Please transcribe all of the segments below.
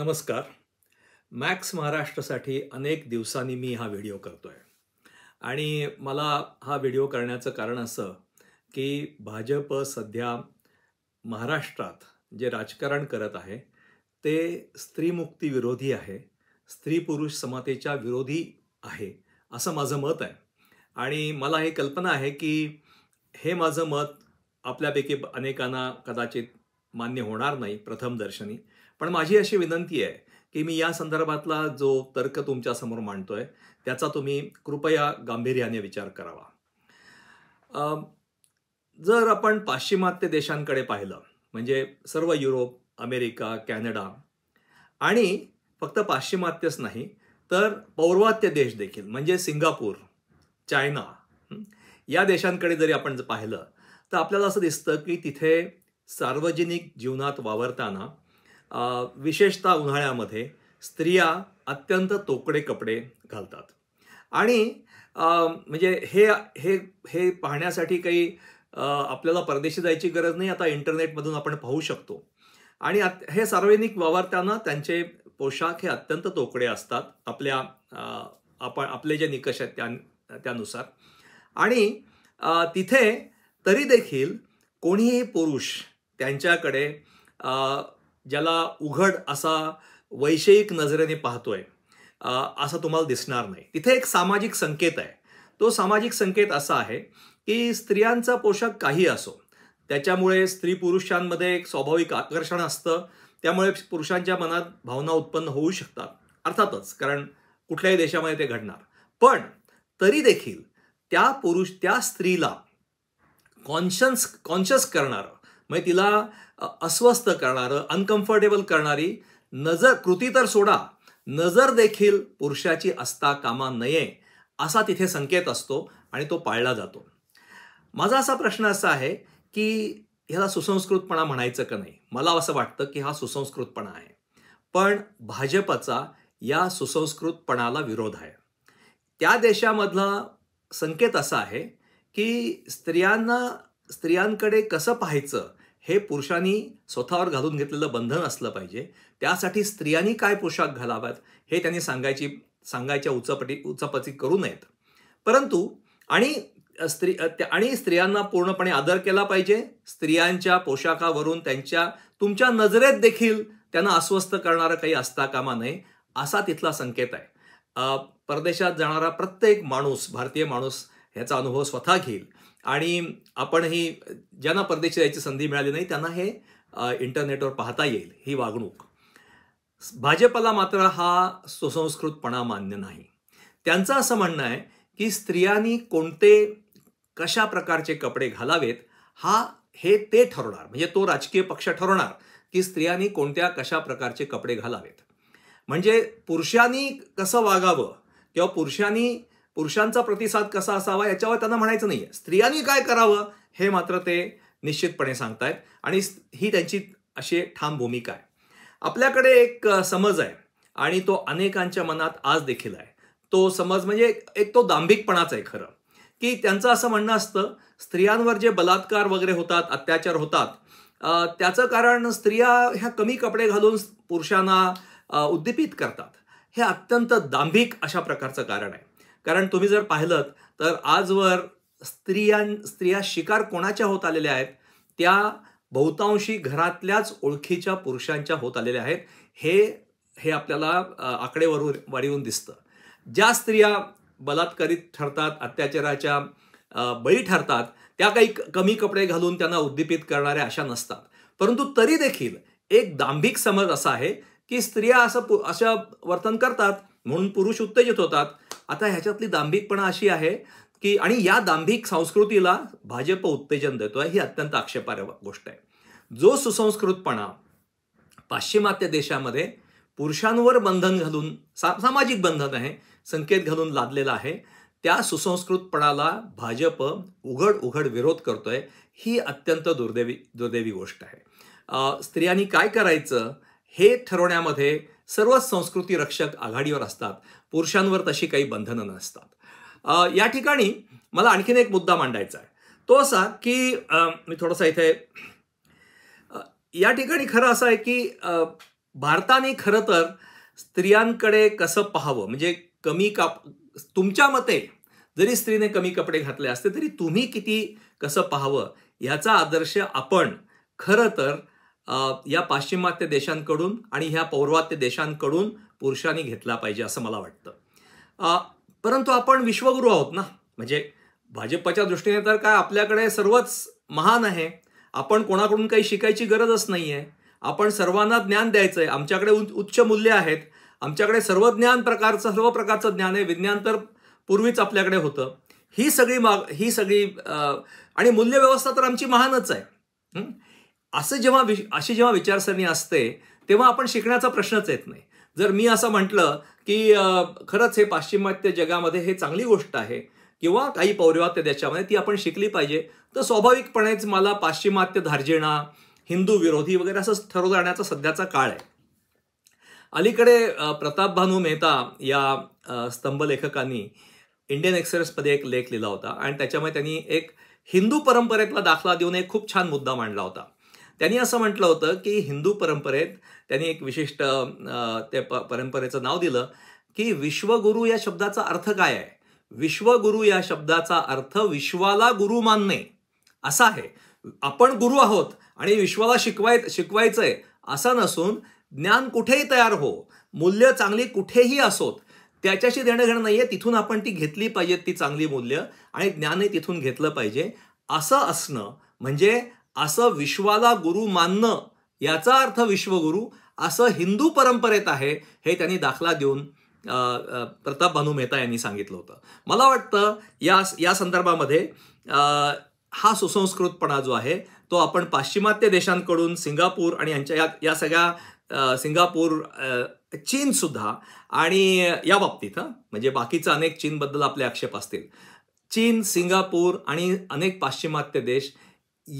नमस्कार मॅक्स महाराष्ट्रासाठी अनेक दिवसांनी मी हा व्हिडिओ करतो आहे आणि मला हा व्हिडिओ करण्याचं कारण असं की भाजप सध्या महाराष्ट्रात जे राजकारण करत आहे ते स्त्रीमुक्ती विरोधी आहे स्त्री पुरुष समतेच्या विरोधी आहे असं माझं मत आहे आणि मला हे कल्पना आहे की हे माझं मत आपल्यापैकी अनेकांना कदाचित मान्य होणार नाही प्रथमदर्शनी पण माझी अशी विनंती आहे की मी या संदर्भातला जो तर्क तुमच्यासमोर मांडतोय त्याचा तुम्ही कृपया गांभीर्याने विचार करावा जर आपण पाश्चिमात्य देशांकडे पाहिलं म्हणजे सर्व युरोप अमेरिका कॅनडा आणि फक्त पाश्चिमात्यच नाही तर पौर्वात्य देश देखील म्हणजे सिंगापूर चायना या देशांकडे जरी आपण जर पाहिलं तर आपल्याला असं दिसतं की तिथे सार्वजनिक जीवनात वावरताना विशेषतः उन्हाळ्यामध्ये स्त्रिया अत्यंत तोकडे कपडे घालतात आणि म्हणजे हे हे हे पाहण्यासाठी काही आपल्याला परदेशी जायची गरज नाही आता इंटरनेटमधून आपण पाहू शकतो आणि हे सार्वजनिक वावरताना त्यांचे पोशाख हे अत्यंत तोकडे असतात आपल्या आपण आपले जे निकष आहेत त्या त्यानुसार आणि तिथे तरी देखील कोणीही पुरुष त्यांच्याकडे ज्याला उघड असा वैषयिक नजरेने पाहतोय असं तुम्हाला दिसणार नाही तिथे एक सामाजिक संकेत आहे तो सामाजिक संकेत असा आहे की स्त्रियांचा पोशाख काही असो त्याच्यामुळे स्त्री पुरुषांमध्ये एक स्वाभाविक आकर्षण असतं त्यामुळे पुरुषांच्या मनात भावना उत्पन्न होऊ शकतात अर्थातच कारण कुठल्याही देशामध्ये ते घडणार पण तरी देखील त्या पुरुष त्या स्त्रीला कॉन्शन्स कॉन्शियस करणारं म्हणजे तिला अस्वस्थ करणारं अनकम्फर्टेबल करणारी नजर कृती तर सोडा नजर देखील पुरुषाची असता कामा नये असा तिथे संकेत असतो आणि तो पाळला जातो माझा असा प्रश्न असा आहे की ह्याला सुसंस्कृतपणा म्हणायचं का नाही मला असं वाटतं की हा सुसंस्कृतपणा आहे पण भाजपचा या सुसंस्कृतपणाला विरोध आहे त्या देशामधला संकेत असा आहे की स्त्रियांना स्त्रियांकडे कसं पाहायचं हे पुरुषांनी स्वतःवर घालून घेतलेलं बंधन असलं पाहिजे त्यासाठी स्त्रियांनी काय पोशाख घालावात हे त्यांनी सांगायची सांगायच्या उचापटी उचापची करू नयेत परंतु आणि स्त्री आणि स्त्रियांना पूर्णपणे आदर केला पाहिजे स्त्रियांच्या पोशाखावरून त्यांच्या तुमच्या नजरेत देखील त्यांना अस्वस्थ करणारं काही असता कामा नये असा तिथला संकेत आहे परदेशात जाणारा प्रत्येक माणूस भारतीय माणूस ह्याचा अनुभव स्वतः घेईल आणि आपणही ज्यांना परदेशी जायची संधी मिळाली नाही त्यांना हे इंटरनेटवर पाहता येईल ही वागणूक भाजपला मात्र हा सुसंस्कृतपणा मान्य नाही त्यांचं असं म्हणणं आहे की स्त्रियांनी कोणते कशा प्रकारचे कपडे घालावेत हा हे ते ठरवणार म्हणजे तो राजकीय पक्ष ठरवणार की स्त्रियांनी कोणत्या कशा प्रकारचे कपडे घालावेत म्हणजे पुरुषांनी कसं वागावं किंवा पुरुषांनी पुरुषांचा प्रतिसाद कसा असावा याच्यावर त्यांना म्हणायचं नाही स्त्रियांनी काय करावं हे मात्र ते निश्चितपणे सांगतायत आणि ही त्यांची अशी ठाम भूमिका आहे आपल्याकडे एक समज आहे आणि तो अनेकांच्या मनात आज देखील आहे तो समज म्हणजे एक तो दांभिकपणाच आहे खरं की त्यांचं असं म्हणणं असतं स्त्रियांवर जे बलात्कार वगैरे होतात अत्याचार होतात त्याचं कारण स्त्रिया ह्या कमी कपडे घालून पुरुषांना उद्दीपित करतात हे अत्यंत दांभिक अशा प्रकारचं कारण आहे कारण तुम्ही जर पाहिलं तर आजवर स्त्रियां स्त्रिया शिकार कोणाच्या होत आलेल्या आहेत त्या बहुतांशी घरातल्याच ओळखीच्या पुरुषांच्या होत आलेल्या आहेत हे हे आपल्याला आकडेवरून वारीवून दिसतं ज्या स्त्रिया बलात्कारित ठरतात अत्याचाराच्या बळी ठरतात त्या काही कमी कपडे घालून त्यांना उद्दीपित करणाऱ्या अशा नसतात परंतु तरी देखील एक दांभिक समज असा आहे की स्त्रिया असं अशा वर्तन करतात म्हणून पुरुष उत्तेजित होतात आता ह्याच्यातली दांभिकपणा अशी आहे की आणि या दांभिक संस्कृतीला भाजप उत्तेजन देतोय ही अत्यंत आक्षेपार्ह गोष्ट आहे जो सुसंस्कृतपणा पाश्चिमात्य देशामध्ये पुरुषांवर बंधन घालून सा सामाजिक बंधन आहे संकेत घालून लादलेला आहे त्या सुसंस्कृतपणाला भाजप उघड उघड विरोध करतोय ही अत्यंत दुर्दैवी दुर्दैवी गोष्ट आहे स्त्रियांनी काय करायचं हे ठरवण्यामध्ये सर्वच संस्कृती रक्षक आघाडीवर असतात पुरुषांवर तशी काही बंधनं नसतात या ठिकाणी मला आणखीन एक मुद्दा मांडायचा आहे तो असा की मी थोडासा इथे या ठिकाणी खरं असं आहे की भारताने खरं तर स्त्रियांकडे कसं पाहावं म्हणजे कमी काप तुमच्या मते जरी स्त्रीने कमी कपडे घातले असते तरी तुम्ही किती कसं पाहावं याचा आदर्श आपण खरं तर या पाश्चिमात्य देशांकडून आणि ह्या पौर्वात्य देशांकडून पुरुषांनी घेतला पाहिजे असं मला वाटतं परंतु आपण विश्वगुरू आहोत ना म्हणजे भाजपच्या दृष्टीने तर काय आपल्याकडे सर्वच महान आहे आपण कोणाकडून काही शिकायची गरजच नाही आहे आपण सर्वांना ज्ञान द्यायचं आहे आमच्याकडे उच्च मूल्य आहेत आमच्याकडे सर्व ज्ञान प्रकारचं सर्व प्रकारचं ज्ञान आहे विज्ञान तर पूर्वीच आपल्याकडे होतं ही सगळी माग ही सगळी आणि मूल्यव्यवस्था तर आमची महानच आहे असं जेव्हा अशी जेव्हा विचारसरणी असते तेव्हा आपण शिकण्याचा प्रश्नच येत नाही जर मी असं म्हटलं की खरंच हे पाश्चिमात्य जगामध्ये हे चांगली गोष्ट आहे किंवा काही पौर्वात्य त्याच्यामध्ये ती आपण शिकली पाहिजे तर स्वाभाविकपणेच मला पाश्चिमात्य धार्जिणा हिंदू विरोधी वगैरे असं ठरवून जाण्याचा सध्याचा काळ आहे अलीकडे प्रताप भानू मेहता या स्तंभलेखकांनी इंडियन एक्सप्रेसमध्ये एक लेख लिहिला होता आणि त्याच्यामुळे त्यांनी एक हिंदू परंपरेतला दाखला देऊन एक खूप छान मुद्दा मांडला होता त्यांनी असं म्हटलं होतं की हिंदू परंपरेत त्यांनी एक विशिष्ट त्या प परंपरेचं नाव दिलं की विश्वगुरु या शब्दाचा अर्थ काय आहे विश्वगुरु या शब्दाचा अर्थ विश्वाला गुरु मानणे असा आहे आपण गुरु आहोत आणि विश्वाला शिकवाय शिकवायचं आहे असं नसून ज्ञान कुठेही तयार हो मूल्य चांगली कुठेही असोत त्याच्याशी देणं घेणं नाहीये तिथून आपण ती घेतली पाहिजेत ती चांगली मूल्य आणि ज्ञानही तिथून घेतलं पाहिजे असं असणं म्हणजे असं विश्वाला गुरु मानणं याचा अर्थ विश्वगुरु असं हिंदू परंपरेत आहे हे त्यांनी दाखला देऊन प्रताप भानू मेहता यांनी सांगितलं होतं मला वाटतं या या संदर्भामध्ये हा सुसंस्कृतपणा जो आहे तो आपण पाश्चिमात्य देशांकडून सिंगापूर आणि यांच्या या या सगळ्या सिंगापूर चीनसुद्धा आणि या बाबतीत हां म्हणजे बाकीचं अनेक चीनबद्दल आपले आक्षेप असतील चीन सिंगापूर आणि अनेक पाश्चिमात्य देश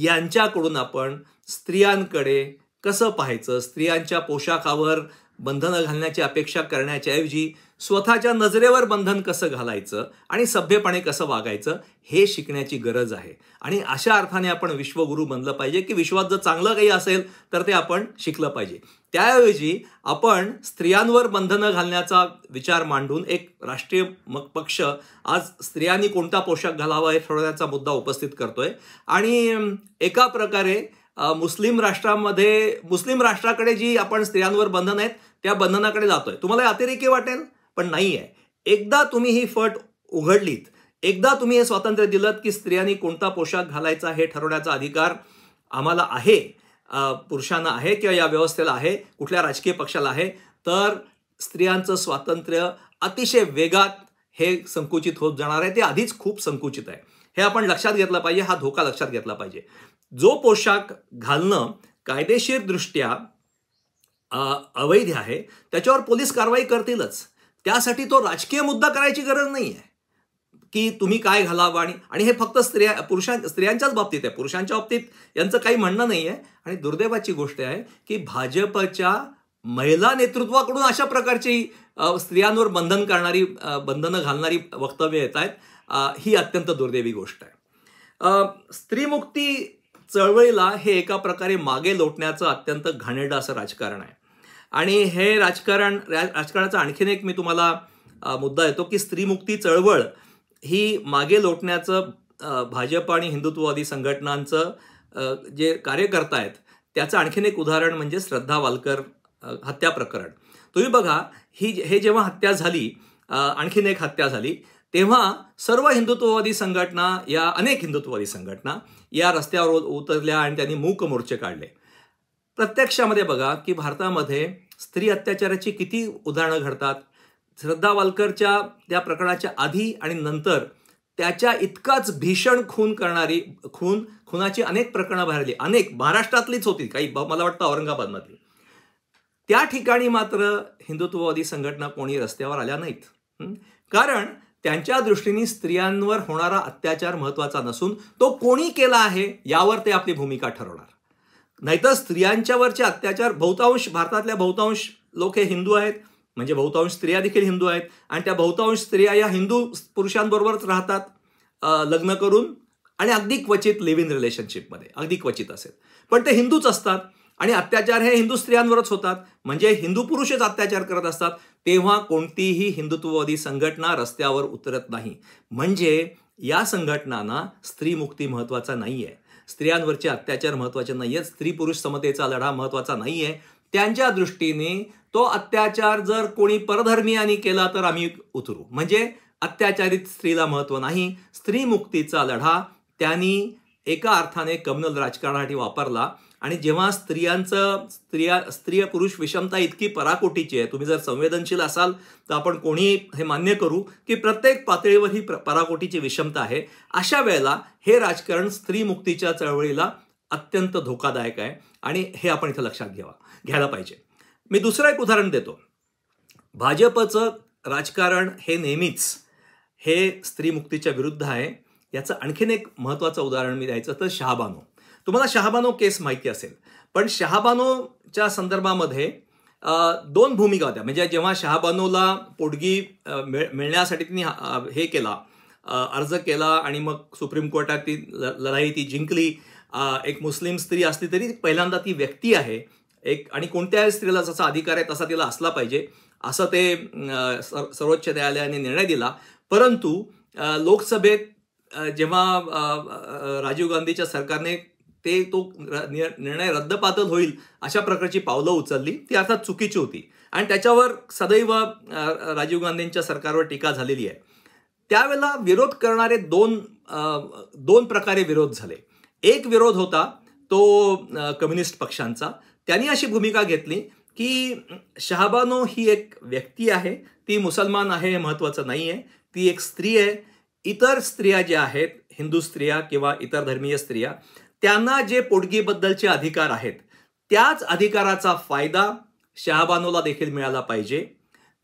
यांच्याकडून आपण स्त्रियांकडे कसं पाहायचं स्त्रियांच्या पोशाखावर बंधनं घालण्याची अपेक्षा करण्याच्याऐवजी स्वतःच्या नजरेवर बंधन कसं घालायचं आणि सभ्यपणे कसं वागायचं हे शिकण्याची गरज आहे आणि अशा अर्थाने आपण विश्वगुरु बनलं पाहिजे की विश्वात जर चांगलं काही असेल तर ते आपण शिकलं पाहिजे त्याऐवजी आपण स्त्रियांवर बंधनं घालण्याचा विचार मांडून एक राष्ट्रीय मग पक्ष आज स्त्रियांनी कोणता पोशाख घालावा हे ठरवण्याचा मुद्दा उपस्थित करतोय आणि एका प्रकारे मुस्लिम राष्ट्रामध्ये मुस्लिम राष्ट्राकडे जी आपण स्त्रियांवर बंधन आहेत त्या बंधनाकडे जातोय तुम्हाला अतिरेकी वाटेल पण नाही आहे एकदा तुम्ही ही फट उघडलीत एकदा तुम्ही हे स्वातंत्र्य दिलं की स्त्रियांनी कोणता पोशाख घालायचा हे ठरवण्याचा अधिकार आम्हाला आहे पुरुषांना आहे किंवा या व्यवस्थेला आहे कुठल्या राजकीय पक्षाला आहे तर स्त्रियांचं स्वातंत्र्य अतिशय वेगात हे संकुचित होत जाणार आहे ते आधीच खूप संकुचित आहे हे आपण लक्षात घेतलं पाहिजे हा धोका लक्षात घेतला पाहिजे जो पोशाख घालणं कायदेशीरदृष्ट्या अवैध आहे त्याच्यावर पोलीस कारवाई करतीलच त्यासाठी तो राजकीय मुद्दा करायची गरज नाही आहे की तुम्ही काय घालावं आणि आणि हे फक्त स्त्रिया पुरुषां स्त्रियांच्याच बाबतीत आहे पुरुषांच्या बाबतीत यांचं काही म्हणणं नाही आहे आणि दुर्दैवाची गोष्ट आहे की भाजपच्या महिला नेतृत्वाकडून अशा प्रकारची स्त्रियांवर बंधन करणारी बंधनं घालणारी वक्तव्य येत आहेत ही अत्यंत दुर्दैवी गोष्ट आहे स्त्रीमुक्ती चळवळीला हे एका प्रकारे मागे लोटण्याचं अत्यंत घाणेडं असं राजकारण आहे आणि हे राजकारण राजकारणाचा आणखीन एक मी तुम्हाला मुद्दा येतो की स्त्रीमुक्ती चळवळ ही मागे लोटण्याचं भाजप आणि हिंदुत्ववादी संघटनांचं जे कार्य करतायत त्याचं आणखीन एक उदाहरण म्हणजे श्रद्धा वालकर हत्या प्रकरण तुम्ही बघा ही हे जेव्हा हत्या झाली आणखीन एक हत्या झाली तेव्हा सर्व हिंदुत्ववादी संघटना या अनेक हिंदुत्ववादी संघटना या रस्त्यावर उतरल्या आणि त्यांनी मूक मोर्चे काढले प्रत्यक्षामध्ये बघा की भारतामध्ये स्त्री अत्याचाराची किती उदाहरणं घडतात श्रद्धा वालकरच्या त्या प्रकरणाच्या आधी आणि नंतर त्याच्या इतकाच भीषण खून करणारी खून खुनाची अनेक प्रकरणं भरली अनेक महाराष्ट्रातलीच होती काही मला वाटतं औरंगाबादमधली त्या ठिकाणी मात्र हिंदुत्ववादी संघटना कोणी रस्त्यावर आल्या नाहीत कारण त्यांच्या दृष्टीने स्त्रियांवर होणारा अत्याचार महत्त्वाचा नसून तो कोणी केला आहे यावर ते आपली भूमिका ठरवणार नाहीतर स्त्रियांच्यावरचे अत्याचार बहुतांश भारतातल्या बहुतांश लोक हे हिंदू आहेत म्हणजे बहुतांश स्त्रिया देखील हिंदू आहेत आणि त्या बहुतांश स्त्रिया या हिंदू पुरुषांबरोबरच राहतात लग्न करून आणि अगदी क्वचित लिव्ह इन रिलेशनशिपमध्ये अगदी क्वचित असेल पण ते हिंदूच असतात आणि अत्याचार हे हिंदू स्त्रियांवरच होतात म्हणजे हिंदू पुरुषच अत्याचार करत असतात तेव्हा कोणतीही हिंदुत्ववादी संघटना रस्त्यावर उतरत नाही म्हणजे या संघटनांना स्त्रीमुक्ती महत्त्वाचा नाही आहे स्त्रियांवरचे अत्याचार महत्त्वाचे नाही आहेत स्त्री पुरुष समतेचा लढा महत्त्वाचा नाही आहे त्यांच्या दृष्टीने तो अत्याचार जर कोणी परधर्मीयांनी केला तर आम्ही उतरू म्हणजे अत्याचारित स्त्रीला महत्त्व नाही स्त्रीमुक्तीचा लढा त्यांनी एका अर्थाने कमनल राजकारणासाठी वापरला आणि जेव्हा स्त्रियांचं स्त्रिया स्त्री पुरुष विषमता इतकी पराकोटीची आहे तुम्ही जर संवेदनशील असाल तर आपण कोणी हे मान्य करू की प्रत्येक पातळीवर ही पराकोटीची विषमता आहे अशा वेळेला हे राजकारण स्त्री मुक्तीच्या चळवळीला अत्यंत धोकादायक आहे आणि हे आपण इथं लक्षात घ्यावा घ्यायला पाहिजे मी दुसरं एक उदाहरण देतो भाजपचं राजकारण हे नेहमीच हे स्त्रीमुक्तीच्या विरुद्ध आहे याचं आणखीन एक महत्त्वाचं उदाहरण मी द्यायचं तर शहाबानो तुम्हाला शहाबानो केस माहिती असेल पण शहाबानोच्या संदर्भामध्ये दोन भूमिका होत्या म्हणजे जेव्हा शहाबानोला पोटगी मिळण्यासाठी तिने हे केला अर्ज केला आणि मग सुप्रीम कोर्टात ती लढाई ती जिंकली एक मुस्लिम स्त्री असली तरी पहिल्यांदा ती व्यक्ती आहे एक आणि कोणत्याही स्त्रीला जसा अधिकार आहे तसा तिला असला पाहिजे असं ते सर्वोच्च न्यायालयाने निर्णय दिला परंतु लोकसभेत जेव्हा राजीव गांधीच्या सरकारने ते तो निर्णय रद्दपातल होईल अशा प्रकारची पावलं उचलली ती अर्थात चुकीची होती आणि त्याच्यावर सदैव राजीव गांधींच्या सरकारवर टीका झालेली आहे त्यावेळेला विरोध करणारे दोन दोन प्रकारे विरोध झाले एक विरोध होता तो कम्युनिस्ट पक्षांचा त्यांनी अशी भूमिका घेतली की शहाबानो ही एक व्यक्ती आहे ती मुसलमान आहे हे महत्त्वाचं नाही आहे ती एक स्त्री आहे इतर स्त्रिया ज्या आहेत हिंदू स्त्रिया किंवा इतर धर्मीय स्त्रिया त्यांना जे पोटगीबद्दलचे अधिकार आहेत त्याच अधिकाराचा फायदा शहाबानूला देखील मिळाला पाहिजे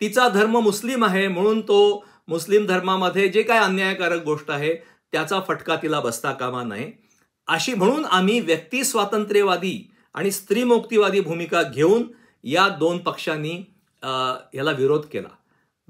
तिचा धर्म मुस्लिम आहे म्हणून तो मुस्लिम धर्मामध्ये जे काय अन्यायकारक गोष्ट आहे त्याचा फटका तिला बसता कामा नाही अशी म्हणून आम्ही व्यक्ती स्वातंत्र्यवादी आणि स्त्रीमुक्तीवादी भूमिका घेऊन या दोन पक्षांनी याला विरोध केला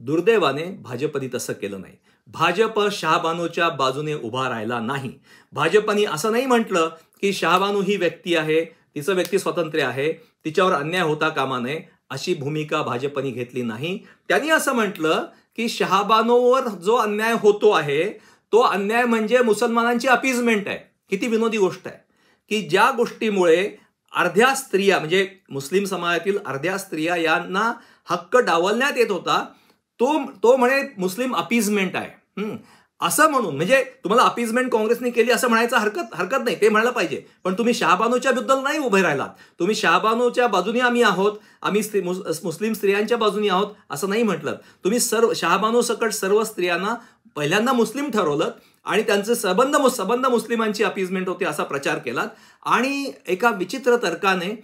दुर्दैवाने भाजपनी तसं केलं नाही भाजप शहाबानूच्या बाजूने उभा राहिला नाही भाजपनी असं नाही म्हटलं की शहाबानू ही व्यक्ती आहे तिचं व्यक्ती स्वातंत्र्य आहे तिच्यावर अन्याय होता कामा नये अशी भूमिका भाजपनी घेतली नाही त्यांनी असं म्हटलं की शहाबानोवर जो अन्याय होतो आहे तो अन्याय म्हणजे मुसलमानांची अपीजमेंट आहे किती विनोदी गोष्ट आहे की ज्या गोष्टीमुळे अर्ध्या स्त्रिया म्हणजे मुस्लिम समाजातील अर्ध्या स्त्रिया यांना हक्क डावलण्यात येत होता तो तो म्हणे मुस्लिम अपीजमेंट आहे असं म्हणून म्हणजे तुम्हाला अपीजमेंट काँग्रेसने केली असं म्हणायचं हरकत हरकत नाही ते म्हणायला पाहिजे पण तुम्ही शहाबानूच्या बद्दल नाही उभे राहिलात तुम्ही शहाबानूच्या बाजूने आम्ही आहोत आम्ही मुस्लिम स्त्रियांच्या बाजूने आहोत असं नाही म्हटलं तुम्ही सर्व शहाबानू सकट सर्व स्त्रियांना पहिल्यांदा मुस्लिम ठरवलं आणि त्यांचे सबंध सबंध मुस्लिमांची अपीजमेंट होते असा प्रचार केलात आणि एका विचित्र तर्काने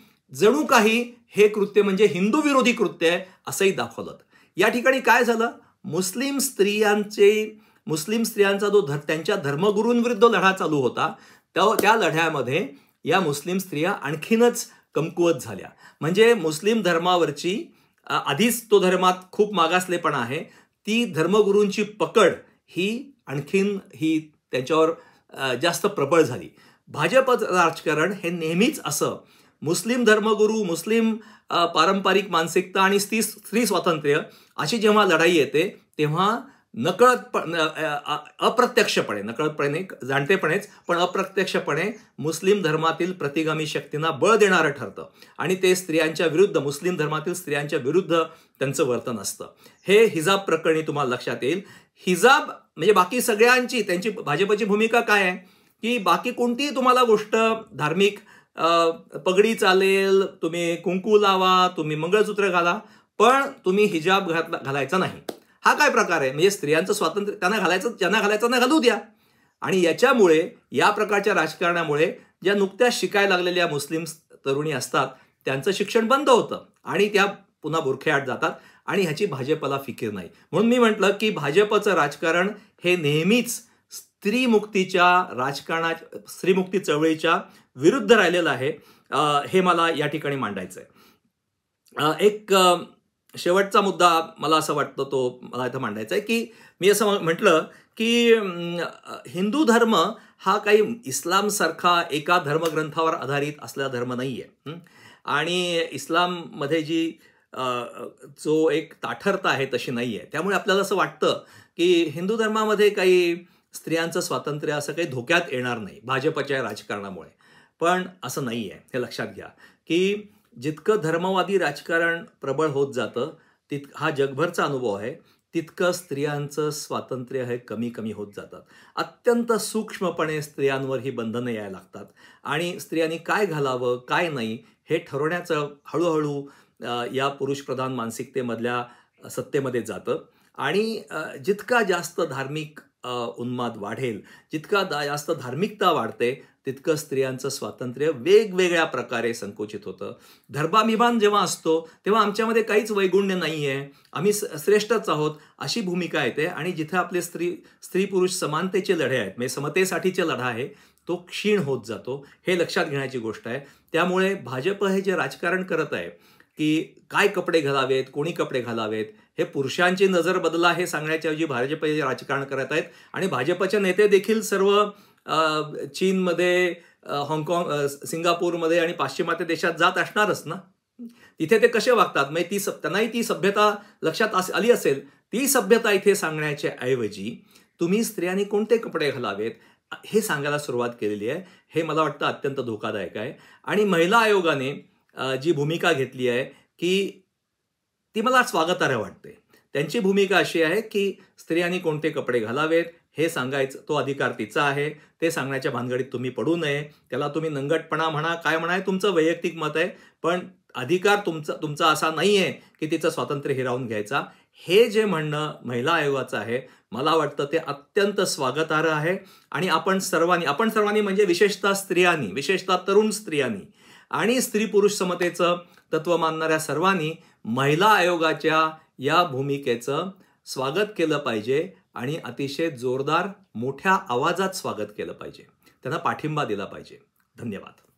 जणू काही हे कृत्य म्हणजे हिंदू विरोधी कृत्य आहे असंही दाखवलं या ठिकाणी काय झालं मुस्लिम स्त्रियांचे मुस्लिम स्त्रियांचा जो धर त्यांच्या धर्मगुरूंविरुद्ध लढा चालू होता त्या लढ्यामध्ये या मुस्लिम स्त्रिया आणखीनच कमकुवत झाल्या म्हणजे मुस्लिम धर्मावरची आधीच तो धर्मात खूप मागासलेपण आहे ती धर्मगुरूंची पकड ही आणखीन ही त्यांच्यावर जास्त प्रबळ झाली भाजपचं राजकारण हे नेहमीच असं मुस्लिम धर्मगुरू मुस्लिम पारंपरिक मानसिकता आणि स्त्री स्त्री स्वातंत्र्य अशी जेव्हा लढाई येते तेव्हा नकळत अप्रत्यक्षपणे नकळतपणे जाणतेपणेच पण अप्रत्यक्षपणे मुस्लिम धर्मातील प्रतिगामी शक्तींना बळ देणारं ठरतं आणि ते स्त्रियांच्या विरुद्ध मुस्लिम धर्मातील स्त्रियांच्या विरुद्ध त्यांचं वर्तन असतं हे हिजाब प्रकरणी तुम्हाला लक्षात येईल हिजाब म्हणजे बाकी सगळ्यांची त्यांची भाजपची भूमिका काय आहे की बाकी कोणतीही तुम्हाला गोष्ट धार्मिक पगडी चालेल तुम्ही कुंकू लावा तुम्ही मंगळसूत्र घाला पण तुम्ही हिजाब घातला घालायचा नाही हा काय प्रकार आहे म्हणजे स्त्रियांचं स्वातंत्र्य त्यांना घालायचं ज्यांना घालायचं ना घालू द्या आणि याच्यामुळे या प्रकारच्या राजकारणामुळे ज्या नुकत्याच शिकायला लागलेल्या मुस्लिम तरुणी असतात त्यांचं शिक्षण बंद होतं आणि त्या पुन्हा बुरखेआट जातात आणि ह्याची भाजपला फिकीर नाही म्हणून मी म्हटलं की भाजपचं राजकारण हे नेहमीच स्त्रीमुक्तीच्या राजकारणा स्त्रीमुक्ती चळवळीच्या विरुद्ध राहिलेलं आहे हे मला या ठिकाणी मांडायचं आहे एक शेवटचा मुद्दा मला असं वाटतं तो मला इथं मांडायचा आहे की मी असं म्हटलं की हिंदू धर्म हा काही इस्लामसारखा एका धर्मग्रंथावर आधारित असलेला धर्म नाही आहे आणि इस्लाममध्ये जी जो एक ताठरता आहे तशी नाही आहे त्यामुळे आपल्याला असं वाटतं की हिंदू धर्मामध्ये काही स्त्रियांचं स्वातंत्र्य असं काही धोक्यात येणार नाही भाजपच्या राजकारणामुळे पण असं नाही आहे हे लक्षात घ्या की जितकं धर्मवादी राजकारण प्रबळ होत जातं तित हा जगभरचा अनुभव आहे तितकं स्त्रियांचं स्वातंत्र्य हे कमी कमी होत जातात अत्यंत सूक्ष्मपणे स्त्रियांवर ही बंधनं यायला लागतात आणि स्त्रियांनी काय घालावं काय नाही हे ठरवण्याचं हळूहळू या पुरुषप्रधान मानसिकतेमधल्या सत्तेमध्ये जातं आणि जितका जास्त धार्मिक उन्माद वाढेल जितका दा जास्त धार्मिकता वाढते तितकं स्त्रियांचं स्वातंत्र्य वेगवेगळ्या प्रकारे संकुचित होतं धर्माभिमान जेव्हा असतो तेव्हा आमच्यामध्ये काहीच वैगुण्य नाही आहे आम्ही श्रेष्ठच आहोत अशी भूमिका येते आणि जिथे आपले स्त्री स्त्री पुरुष समानतेचे लढे आहेत म्हणजे समतेसाठीचे लढा आहे तो क्षीण होत जातो हे लक्षात घेण्याची गोष्ट आहे त्यामुळे भाजप हे जे राजकारण करत आहे की काय कपडे घालावेत कोणी कपडे घालावेत हे पुरुषांची नजर बदला हे सांगण्याच्याऐवजी भाजप राजकारण करत आहेत आणि भाजपचे नेते देखील सर्व चीनमध्ये हाँगकाँग सिंगापूरमध्ये आणि पाश्चिमात्य देशात जात असणारच ना तिथे ते कसे वागतात म्हणजे ती सभ त्यांनाही ती सभ्यता लक्षात आली असेल ती सभ्यता इथे सांगण्याच्या ऐवजी तुम्ही स्त्रियांनी कोणते कपडे घालावेत हे सांगायला सुरुवात केलेली आहे हे मला वाटतं अत्यंत धोकादायक आहे आणि महिला आयोगाने जी भूमिका घेतली आहे की ती मला स्वागतार्ह वाटते त्यांची भूमिका अशी आहे की स्त्रियांनी कोणते कपडे घालावेत हे सांगायचं तो अधिकार तिचा आहे ते सांगण्याच्या भानगडीत तुम्ही पडू नये त्याला तुम्ही नंगटपणा म्हणा काय म्हणा तुमचं वैयक्तिक मत आहे पण अधिकार तुमचा तुमचा असा नाही आहे की तिचं स्वातंत्र्य हिरावून घ्यायचा हे जे म्हणणं महिला आयोगाचं आहे मला वाटतं ते अत्यंत स्वागतार्ह आहे आणि आपण सर्वांनी आपण सर्वांनी म्हणजे विशेषतः स्त्रियांनी विशेषतः तरुण स्त्रियांनी आणि स्त्री पुरुष समतेचं तत्व मानणाऱ्या सर्वांनी महिला आयोगाच्या या भूमिकेचं स्वागत केलं पाहिजे आणि अतिशय जोरदार मोठ्या आवाजात स्वागत केलं पाहिजे त्यांना पाठिंबा दिला पाहिजे धन्यवाद